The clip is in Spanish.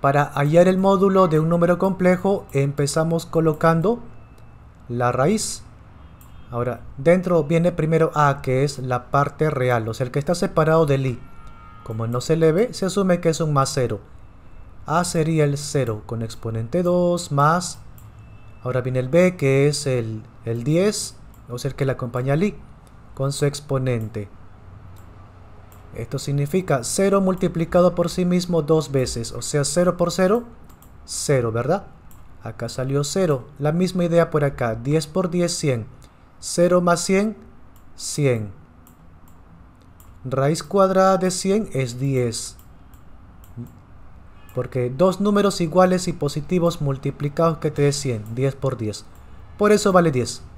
Para hallar el módulo de un número complejo empezamos colocando la raíz. Ahora, dentro viene primero A, que es la parte real, o sea, el que está separado del I. Como no se le ve, se asume que es un más 0. A sería el 0 con exponente 2 más... Ahora viene el B, que es el, el 10, o sea, el que le acompaña al I, con su exponente. Esto significa 0 multiplicado por sí mismo dos veces, o sea 0 por 0, 0, ¿verdad? Acá salió 0, la misma idea por acá, 10 por 10, 100. 0 más 100, 100. Raíz cuadrada de 100 es 10. Porque dos números iguales y positivos multiplicados que te dé 100, 10 por 10. Por eso vale 10.